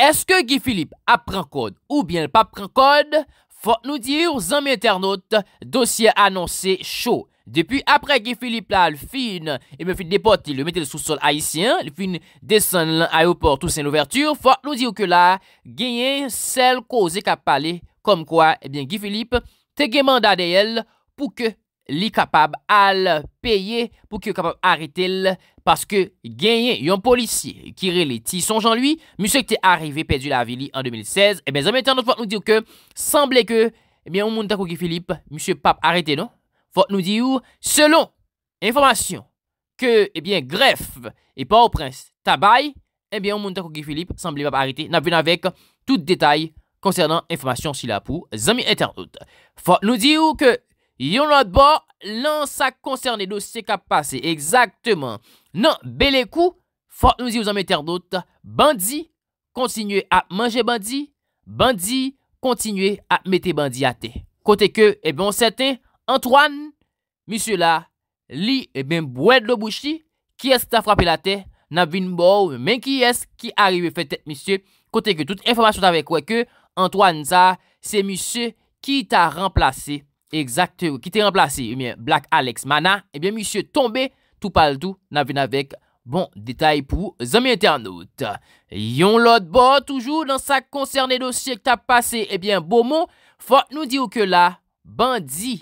Eske Guy Philippe ap pren kode ou bien pa pren kode, fòk nou dir zanmè internaute dosye anonsè chò. Depi apre Guy Philippe la, l fin, il e me fin depote, il le mette le sous-sol haïsien, l fin desen l'aéroport ou sen l'ouverture, fòk nou dir ke la genyen sel koze kap pale. Kom kwa, ebyen Guy Philippe te gemanda de yel pou ke... li capable à payer pour ki yo kapab arete l paske un yon qui a les ti. en lui, monsieur qui est arrive perdu la ville en 2016, et eh ben zan mette il que nous dire que semble que eh bien on moun dit ki non, faut nous dire selon l'information Que, eh bien, greffe et pas au prince tabay, e eh bien on moun takou ki Filip, semble pap arete, nan ven tout détail concernant information si la pou zami internaute. internet. faut nous ou que Yon lot bo, lan sa koncerne do se kap pase, ekzaktman. Nan, bele kou, fok nou zi ou zan metter dot, bandi, kontinye ap manje bandi, bandi, kontinye ap mette bandi ate. Kote ke, ebon, sete, Antoine, misye la, li, eben, boued lo bouchi, ki esk ta frape la te, nan vin bo, men ki esk ki arive fete, misye, kote ke, tout informasyon avek weke, Antoine za, se misye ki ta remplase. Exact, ki te remplase, Black Alex Mana, ebyen, eh misye tombe, tou pal tou, nan vina vek, bon detay pou zami internet. Yon lot bo, toujou, nan sa koncerne dosye ki ta pase, ebyen, eh hmm, bo moun, fwa nou diyo ke la, bandi,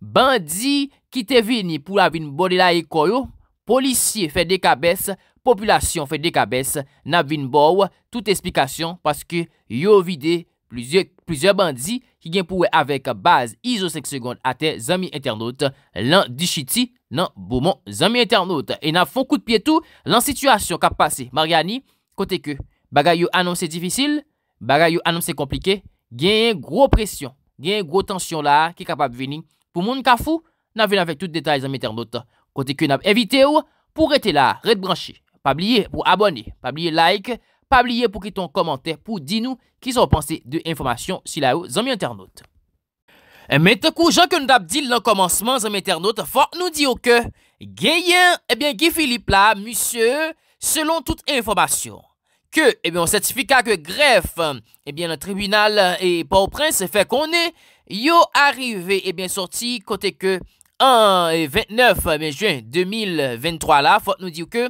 bandi ki te vini pou la vin bo de la e koyo, polisye fe dekabes, populasyon fe dekabes, nan vin bo, tout esplikasyon, paske yo vide, plizye bandi, ki gen pouwe avek baz izo 5 seconde ate zami internet, lan di chiti nan bouman zami internet. E nan fon kout pietou, lan situasyon kap pase. Mariani, kote ke bagayou anom se difisil, bagayou anom se komplike, gen yon gro presyon, gen yon gro tensyon la, ki kapap veni pou moun kafou, nan veni avek tout detay zami internet. Kote ke nan evite ou, pou rete la, rete branchi. Pabliye pou aboni, pabliye like. Pabliye pou ki ton komantè pou di nou Ki son pensè de informasyon Si la ou zami anternote eh, Mè te kou, Jean-Claude Abdil Nan komanseman zami anternote Fòk nou di yo ke Geyen, ebyen, eh Guy Philippe la Moussie, selon tout informasyon Ke, ebyen, eh on sertifika ke gref Ebyen, le tribunal Ebyen, pa ou prens, se fè konè Yo arive, ebyen, sorti Kote ke an 29 Ebyen, juen 2023 la Fòk nou di yo ke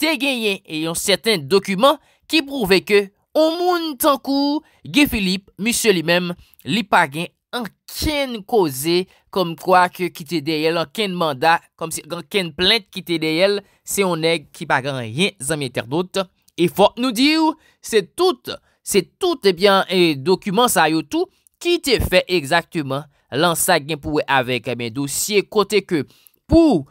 Te geyen, ebyen, yon sèten dokumen ki prouve ke omoun tankou ge Filip, misye li mem, li pa gen anken koze, kom kwa ki te deyel, anken manda, anken plente ki te deyel, se onen ki pa gen yen zanmiter dot. E fok nou di ou, se tout, se tout ebyen eh eh, dokumen sa yo tou, ki te fe ekzaktouman lan sa gen pouwe avek, ebyen eh dosye kote ke pou,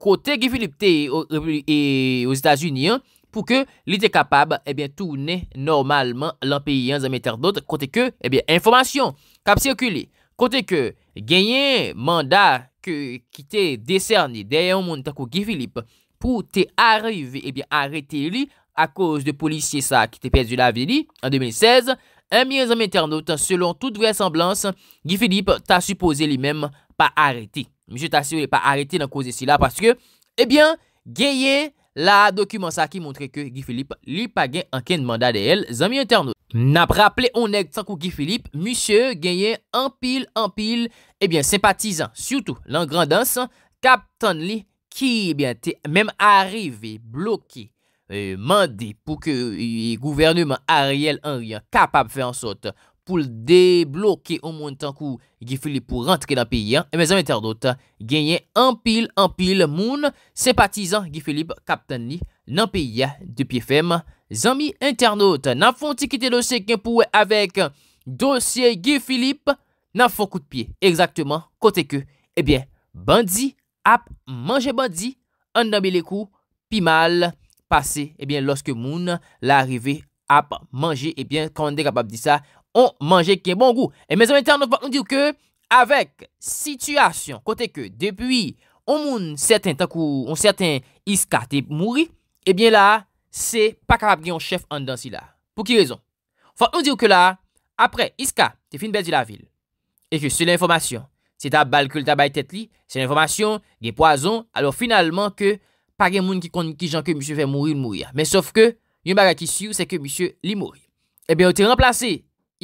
kote ge Filip te e os Itazuniyen, pour que l'idée capable eh bien tourner normalement l'en pays en hein, internautes côté que eh bien information cap circuler côté que gagner mandat que qui était décerné derrière mon Guy Philippe pour t'arriver arriver eh bien arrêter lui à cause de policiers ça qui t'a perdu la vie en 2016 un million internautes selon toute vraisemblance Guy Philippe t'a supposé lui-même pas arrêté monsieur t'a supposé pas arrêté dans cause de cela. parce que eh bien gagner La dokumen sa ki montre ke Gifilip li pa gen anken manda de el zami interno. Nap rappele ou neg tsankou Gifilip, musye genyen anpil anpil eh sempatizan. Soutou, lan grandansan, kapton li ki eh te menm arive bloke euh, mandi pou ke euh, gouvernement ariel anryan kapap fe ansote pou l de bloke ou moun tankou gifilip pou rentre nan piya. Emen, zanmi internot, genyen anpil anpil moun sempatizan gifilip kapten li nan piya de piye fem. Zanmi internot, nan fon ti kite dosye ken pouwe avek dosye gifilip, nan fon koute piye. Eksakteman, kote ke, ebyen eh bandi ap manje bandi an nabile kou pi mal pase. Ebyen, eh loske moun la arrive ap manje, ebyen, eh kon de kapab di sa On manje ke bon gou. E men zon men tan nou, fòk nou dir ke, avek situasyon, kote ke, depuy, on moun, seten tankou, on seten iska, te mouri, ebyen eh la, se pa kapab gen yon chef an dan si la. Pou ki rezon? Fòk nou dir ke la, apre, iska, te fin bedi la vil. Eke, se lè informasyon, se ta bal kul, ta bay tet li, se lè informasyon, gen poazon, alò finalman ke, pa gen moun ki kon, ki jan ke, monsye fe mouri ou mouri ya. Men sof ke, yon bag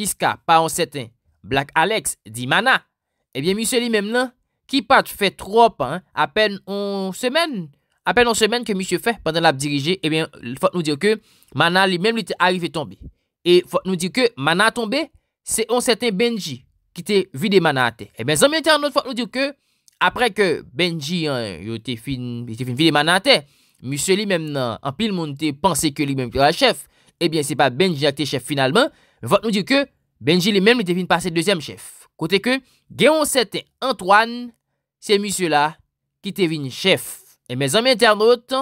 Iska, pas en certain, Black Alex, dit Mana. Eh bien, monsieur lui-même, là... qui pas fait trop, hein. à peine une semaine, à peine une semaine que monsieur fait pendant la dirigée, eh bien, il faut nous dire que Mana lui-même lui est arrivé tombé. Et il faut nous dire que Mana tombé, c'est un certain Benji qui était vide Mana à Eh bien, il faut nous dire que, après que Benji, hein, il était vide vidé Mana à monsieur lui-même, en pile, monde pensait que lui-même était chef. Eh bien, c'est pas Benji qui était chef finalement. Vot nou di ke, Benji li men li devine pa se dezyem chef. Kote ke, geron se te Antoine, se misye la ki devine chef. E me zan mi internet,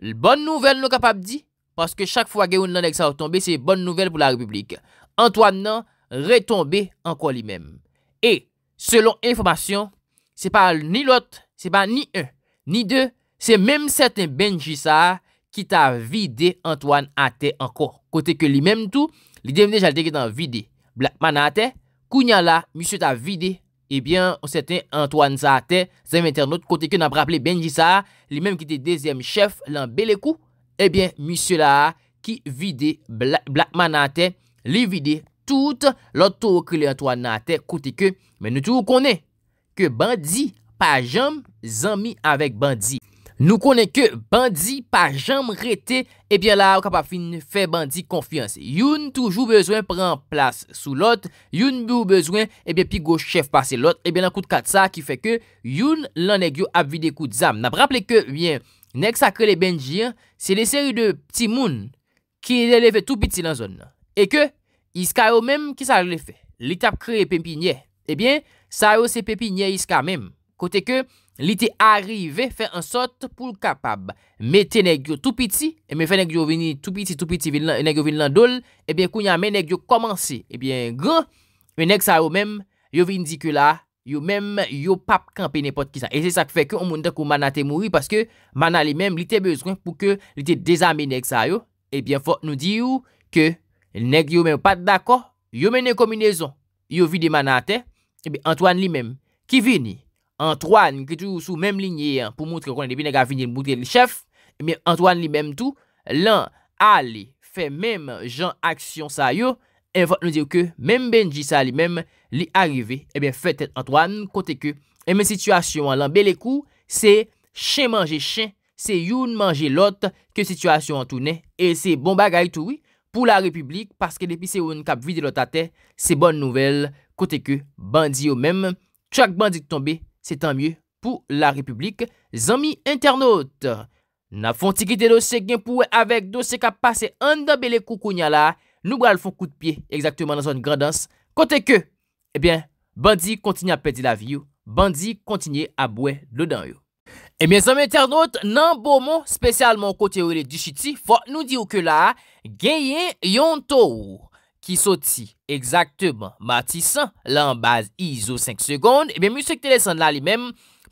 l bon nouvel nou kapap di, paske chak fwa geron nan ek sa ou tombe, se bon nouvel pou la republik. Antoine nan, re tombe anko li men. E, selon informasyon, se pa ni lot, se pa ni un, ni deux, se men certain Benji sa ki ta vide Antoine a te anko. Kote ke li menm tou, li devine jal deke tan vide, blakman nan ten, kou nyan la, misyo ta vide, ebyen, on seten Antoine sa ten, zem internet, kote ke nan praple Benji sa, li menm ki te dezem chef, lan bele kou, ebyen, misyo la, ki vide, blakman nan ten, li vide, tout, loto ke li Antoine nan ten, kote ke menm nou tou konen, ke bandi, pajam, zan mi avek bandi. Nou konen ke bandi pa jam rete, ebyen la ou kap ap fin fè bandi konfians. Youn toujou bezwen pren plas sou lot, youn bi ou bezwen, ebyen pi go chef pase lot, ebyen an kout kat sa ki fè ke youn lan egyo ap vide kout zam. Nap rapple ke, yon, nek sa kre le benji an, se le seri de pti moun ki eleve tou piti lan zon nan. E ke, iska yo menm ki sa le fe, li tap kre pepi eh nye, ebyen sa yo se pepi nye iska menm. Kote ke li te arrive fè an sot pou l kapab. Mete neg yo tout piti. E mè fè neg yo vini tout piti tout piti. Neg yo vini lan dol. E bè kou nyame neg yo komanse. E bè gen. E neg sa yo mèm yo vini dike la. Yo mèm yo pap kampe nepot ki sa. E se sa k fè ke o moun de kou manate mouri. Paske manale mèm li te bezwen pou ke li te dezame neg sa yo. E bè fòt nou di yo ke neg yo mèm pat dako. Yo mèm ne kominezon. Yo vini manate. E bè Antoine li mèm ki vini. Antoine ki tou sou menm linye pou moutre konen depi nega vinye moutre li chef Emen Antoine li menm tou Lan ali fe menm jan aksyon sa yo Enfot nou diyo ke menm benji sa li menm li arive Emen eh fetet Antoine kote ke Emen eh sitwasyon lan bel e kou Se chen manje chen Se youn manje lot Ke sitwasyon an tou ne E se bon bagay tou wi Pou la republik Paske depi se youn kap vide lot a te Se bon nouvel Kote ke bandi yo menm Chak bandi tou tombe Se tanmye pou la republik, zami internaut, na fonti gite dosye genpouwe avek dosye ka pase an da bele koukounya la, nou gal foun kout piye ekzaktouman an zon grandans, kote ke, ebyen, bandi kontinye apedi la viyo, bandi kontinye abwe lodan yo. Ebyen, zami internaut, nan bomon spesyalman kote oure di chiti, fwa nou di ouke la, genye yon touw. ki soti ekzakteman matisan la anbaz izo 5 sekonde, ebyen msye ki te lesan la li mem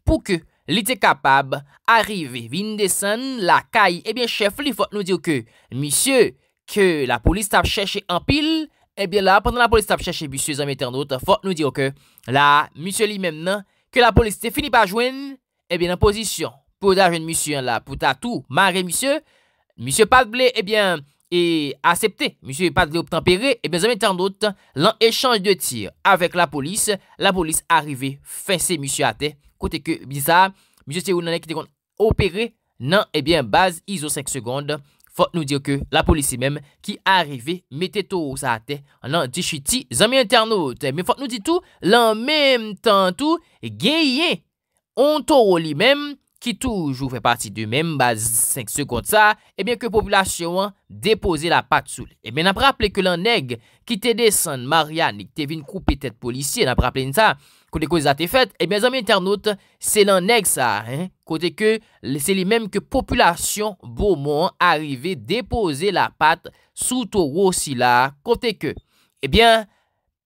pou ke li te kapab arive vinde san la kay, ebyen chef li fote nou diyo ke msye ke la polis tap chèche anpil, ebyen la pwenden la polis tap chèche büsye zanmete an dote, fote nou diyo ke la msye li mem nan, ke la polis te fini pa jwen, ebyen anposisyon pou da jwen msye la pou ta tou, ma re msye, msye patble, ebyen, E asepte, monsie Padre Léob Tempéré, e ben zame internaute, lan echange de tir avek la polis, la polis arive finse monsie atè. Kote ke bizar, monsie Serounanè ki te kon operè nan ebyen eh baz iso 5 seconde, fote nou diyo ke la polisi menm ki arive mette tou ou sa atè. Nan di chiti, zame internaute, men fote nou di tou, lan menm tan tou, geye, ontou ou li menm, ki toujou fè pati de mèm baz 5 sekonde sa, e eh mèm ke populasyon depose la pat sou. E eh mèm nan praple ke lan neg, ki te desan marian, e ki te vin koupi tet policye, nan praple nisa, kote kouzate eh fèt, e mèm zami internaute, se lan neg sa, kote ke se li mèm ke populasyon bo moun arive depose la pat sou tou wosila, kote ke, e mèm,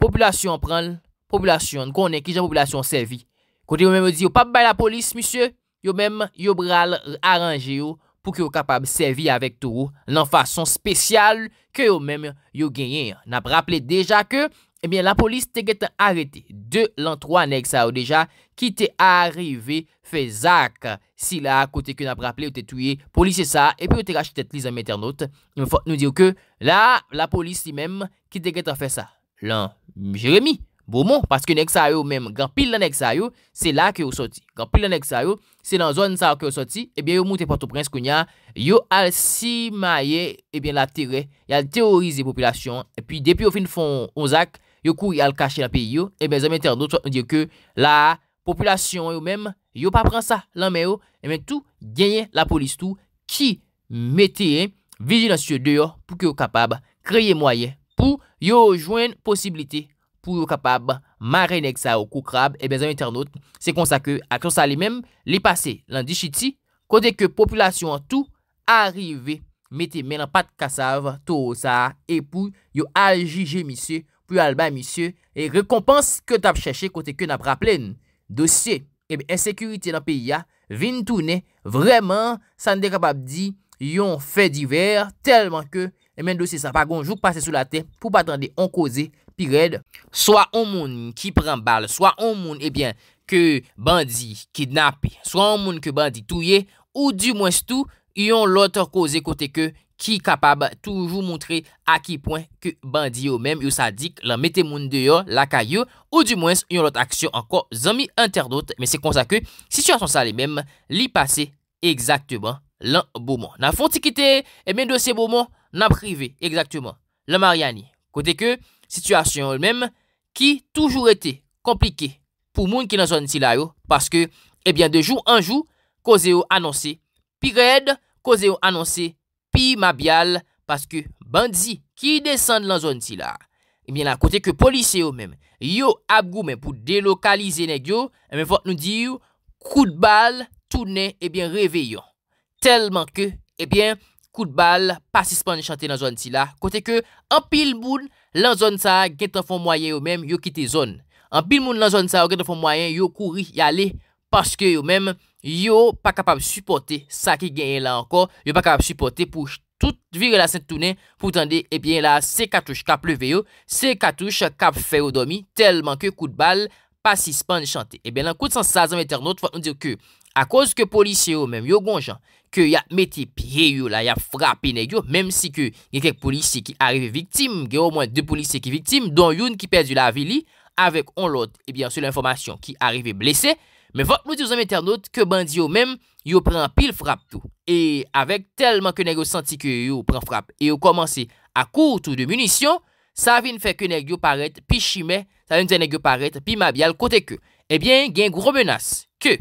populasyon pran, populasyon konen, ki jan populasyon servi, kote kou mèm di, ou pa bè la polis, misye, Yo mèm yo bral aranje yo pou ki yo kapab sevi avèk tou nan fason spesyal ke yo mèm yo genyen. Nap rappele deja ke, ebyen la polis te get an arrete. De lan tro anek sa ou deja, ki te arrive fe zak. Si la, kote ke nap rappele, ou te tuye, polise sa, epi ou te rache te tlize mèter not. Yon fote nou diyo ke, la, la polis li mèm, ki te get an fè sa. Lan, jeremie. Bo moun, paske nek sa yo menm, gan pil la nek sa yo, se la ke yo soti. Gan pil la nek sa yo, se nan zon sa yo ke yo soti, ebyen eh yo moute pato prens konya, yo al si maye, ebyen eh la tere, yal teorize popilasyon, epi depi yo fin fon onzak, yo kou yal kache la peyi yo, ebyen zanmete anoton diyo ke, la popilasyon yo menm, yo pa pran sa, lanmen yo, ebyen tou, genye la polis tou, ki metye, vizye nan syo deyo, pou ke yo kapab, kreye mwaye, pou yo jwen posibilitey, pou yo kapab ma renek sa ou koukrab, e eh ben zan yon ternot, se konsa ke a konsa li men, li pase lan di chiti, kote ke populasyon an tou, arive, mette men an pat kasav, tou sa, epou, yo aljige misye, pou alba misye, e rekompans ke tap cheshe, kote ke nap rapplen dosye, e eh ben ensekurite nan piya, vintoune, vreman, san de kapab di, yon fe di ver, telman ke, Emen do se san pa gonjou pase sou la te pou patande an koze pi red. Soa an moun ki pren bal, soa an moun ebyen eh ke bandi kidnap, soa an moun ke bandi touye ou di moun stou yon lotan koze kote ke ki kapab toujou moun tre a ki poin ke bandi yo mèm yo sa dik lan mette moun deyo la kayo ou di moun yon lotan aksyon anko zami internot me se konsa ke si sya son sa le mèm li pase ekzaktèban lan boumou. Nan fon ti kite, emen eh do se boumou, nan prive, ekzaktouman, le mariani, kote ke, situasyon ou l mèm, ki toujou ete, komplike, pou moun ki nan zon si la yo, paske, ebyen, eh de jou an jou, koze yo anonsi, pi red, koze yo anonsi, pi mabyal, paske, bandzi, ki desan nan zon si la, ebyen, la kote ke polise yo mèm, yo abgou mèm, pou delokalize nek yo, e mèm fote nou diyo, kout bal, tou ne, ebyen, eh reveyon, telman ke, ebyen, eh Kout bal, pasis pan chante nan zon ti la Kote ke, an pil moun Lan zon sa, gen tan fon mwayen yo men Yo kite zon An pil moun lan zon sa, gen tan fon mwayen Yo kouri yale, paske yo men Yo pa kapab suporte sa ki genye la anko Yo pa kapab suporte pou tout Vire la sentounen, pou tende Ebyen la, se katouche kap leve yo Se katouche kap feyo domi Telman ke kout bal, pasis pan chante Ebyen lan kout san sa zan meternote A kouz ke polisye yo men, yo gonjan ke y ap meti piye yo la, y ap frapi neg yo, mem si ke gen kek polisi ki arive viktim, gen yo mwen de polisi ki viktim, don youn ki perdi la vili, avek on lot, ebyen eh sou l'informasyon ki arive blese, me vop nou di wazan meternot, ke bandi yo mem, yo pren pil frap tou, e avek telman ke neg yo santi ke yo pren frap, e yo komanse akou tou de munisyon, sa vin fe ke neg yo paret, pi shime, sa vin te neg yo paret, pi mabyal kote ke, ebyen eh gen gro menas, ke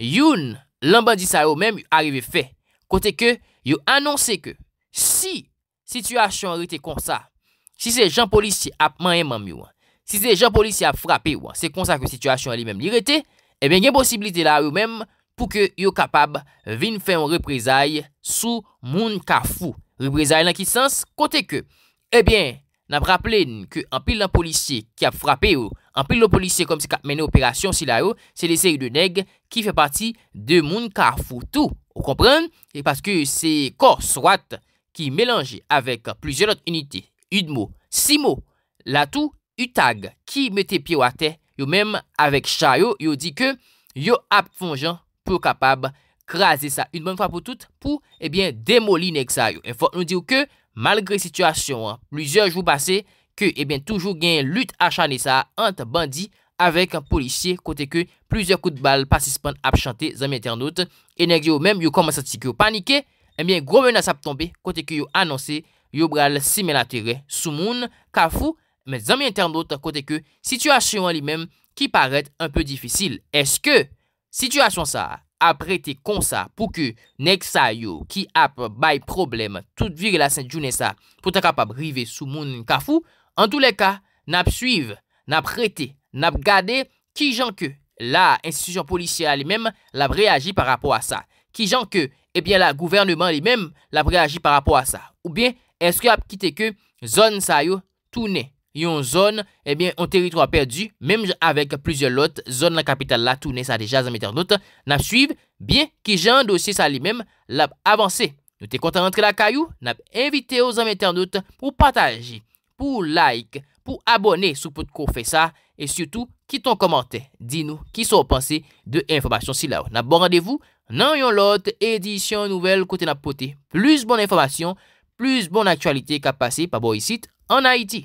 youn, lambandis eh a yo mèm yu arrive fè. Kote ke, yu anonsè ke, si, situasyon rete kon sa, si se jan polisi ap man emam yu, si se jan polisi ap frape yu, se kon sa ki situasyon li mèm li rete, e ben gen posibilite la yo mèm, pou ke yu kapab vin fè yon reprezay sou moun kafou. Reprezay nan ki sens? Kote ke, e eh ben, e, N ap rappelene ke an pil nan polisye ki ap frape yo, an pil nan polisye kom se kap mene operasyon si la yo, se lese yo de neg ki fe pati de moun ka foutou. Ou komprende? E paske se kor swat ki melange avèk plizyon ot unitè. Yid mo, si mo, la tou, y tag ki mette pyo a te, yo mèm avèk chay yo, yo di ke yo ap fonjan pou kapab krasè sa. Yid moun fwa pou tout pou eh demoli neg sa yo. En fòt nou di yo ke, Malgre situasyon an, plizeur jou passe, ke e eh ben toujou gen lute achane sa ant bandi avek an polisye kote ke plizeur kout bal pasispan ap chante zami enternot. E neg yo menm yo komanse si ke yo panike, e eh ben gro menas ap tompe kote ke yo anonse yo bral simen atire sou moun, kafou, men zami enternot kote ke situasyon li menm ki paret an pe difisil. Eske situasyon sa? ap rete kon sa pou ke nek sa yo ki ap bay problem tout vir la Saint-Jounessa pou te kap ap rive sou moun kafou, an tou le ka, nap suive, nap rete, nap gade, ki jan ke la institusyon polisya li men, lap reagi par rapport a sa. Ki jan ke, ebyen eh la gouvernement li men, lap reagi par rapport a sa. Ou byen, eske ap kite ke zon sa yo tou nek. yon zon, ebyen, eh yon teriton a perdi, memj avèk plizye lot, zon la kapital la, tou nè sa deja zanmèter not, nap suiv, byen, ki jan dosye sa li mem, lap avansè. Nou te kontan rentre la kayou, nap evite yo zanmèter not pou pataji, pou like, pou abone sou pot kou fè sa, e syoutou, ki ton komante, di nou, ki sou apansè de informasyon si la ou. Nap bon radevou, nan yon lot, edisyon nouvel kote nap pote, plus bon informasyon, plus bon aktualite ka pase pa bo yisit an Haiti.